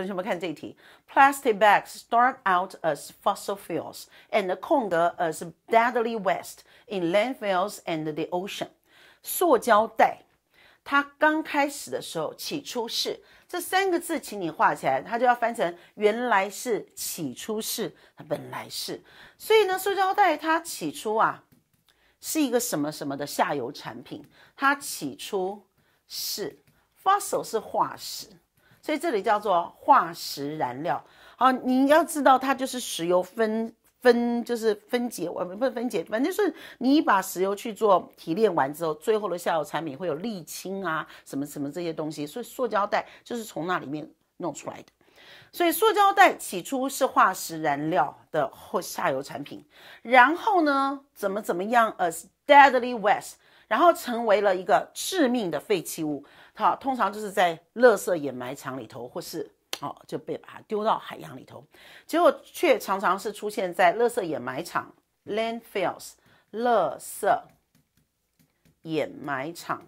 同学们看这一题，plastic bags start out as fossil fuels and the 空格 as deadly waste in landfills and the ocean。塑胶袋，它刚开始的时候，起初是这三个字，请你画起来，它就要翻成原来是起初是它本来是，所以呢，塑胶袋它起初啊是一个什么什么的下游产品，它起初是 fossil 是化石。所以这里叫做化石燃料，好，你要知道它就是石油分分就是分解，我们不是分解，反正就是你把石油去做提炼完之后，最后的下游产品会有沥青啊，什么什么这些东西。所以塑胶袋就是从那里面弄出来的。所以塑胶袋起初是化石燃料的后下游产品，然后呢，怎么怎么样？呃 s t e a d l y west。然后成为了一个致命的废弃物，好，通常就是在垃圾掩埋场里头，或是哦就被把它丢到海洋里头，结果却常常是出现在垃圾掩埋场 （landfills） 垃圾掩埋场，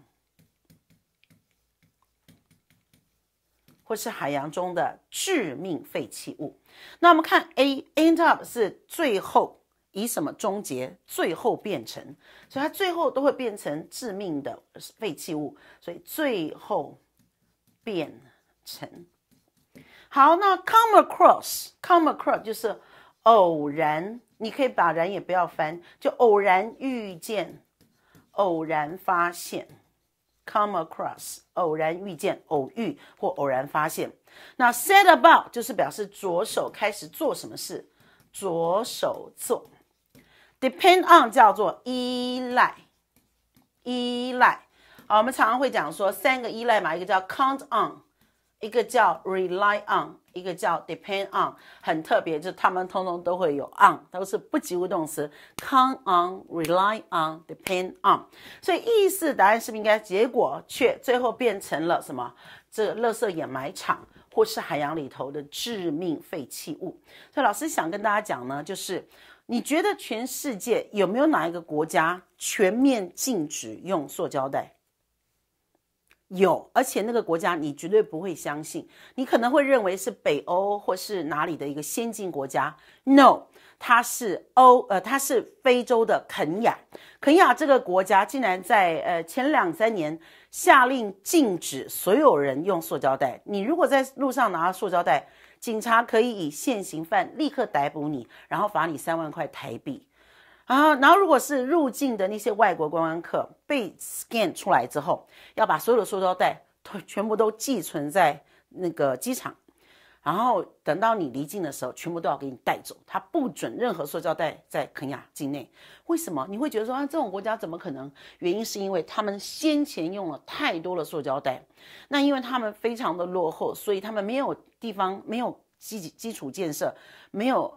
或是海洋中的致命废弃物。那我们看 A end up 是最后。以什么终结？最后变成，所以它最后都会变成致命的废弃物。所以最后变成好。那 come across，come across 就是偶然，你可以把然也不要翻，就偶然遇见、偶然发现。come across 偶然遇见、偶遇或偶然发现。那 set about 就是表示着手开始做什么事，着手做。depend on 叫做依赖，依赖啊，我们常常会讲说三个依赖嘛，一个叫 count on，一个叫 rely on，一个叫 depend on，很特别，就他们通通都会有 on，都是不及物动词 count on，rely on，depend on，所以意思答案是不是应该结果却最后变成了什么？这个垃圾掩埋场。或是海洋里头的致命废弃物，所以老师想跟大家讲呢，就是你觉得全世界有没有哪一个国家全面禁止用塑胶袋？有，而且那个国家你绝对不会相信，你可能会认为是北欧或是哪里的一个先进国家。No，它是欧呃，它是非洲的肯亚。肯亚这个国家竟然在呃前两三年。下令禁止所有人用塑胶袋。你如果在路上拿了塑胶袋，警察可以以现行犯立刻逮捕你，然后罚你三万块台币。啊，然后如果是入境的那些外国观光客，被 scan 出来之后，要把所有的塑胶袋都全部都寄存在那个机场。然后等到你离境的时候，全部都要给你带走。他不准任何塑胶袋在肯亚境内。为什么？你会觉得说啊，这种国家怎么可能？原因是因为他们先前用了太多的塑胶袋，那因为他们非常的落后，所以他们没有地方，没有基基础建设，没有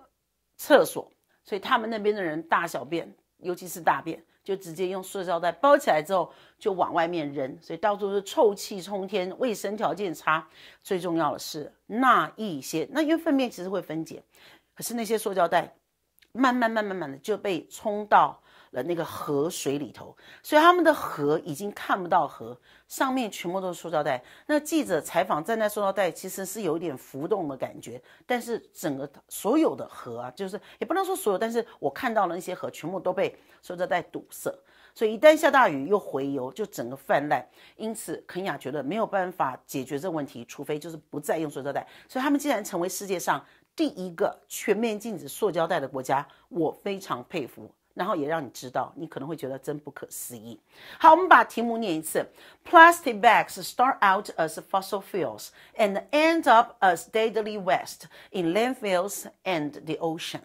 厕所，所以他们那边的人大小便，尤其是大便。就直接用塑胶袋包起来之后，就往外面扔，所以到处是臭气冲天，卫生条件差。最重要的是，那一些那因为粪便其实会分解，可是那些塑胶袋，慢慢、慢慢、慢慢的就被冲到。的那个河水里头，所以他们的河已经看不到河，上面全部都是塑料袋。那记者采访站在塑料袋，其实是有一点浮动的感觉。但是整个所有的河，啊，就是也不能说所有，但是我看到了那些河，全部都被塑料袋堵塞。所以一旦下大雨又回游，就整个泛滥。因此，肯雅觉得没有办法解决这个问题，除非就是不再用塑料袋。所以他们既然成为世界上第一个全面禁止塑胶袋的国家，我非常佩服。然后也让你知道，你可能会觉得真不可思议。好，我们把题目念一次：Plastic bags start out as fossil fuels and end up as deadly waste in landfills and the ocean.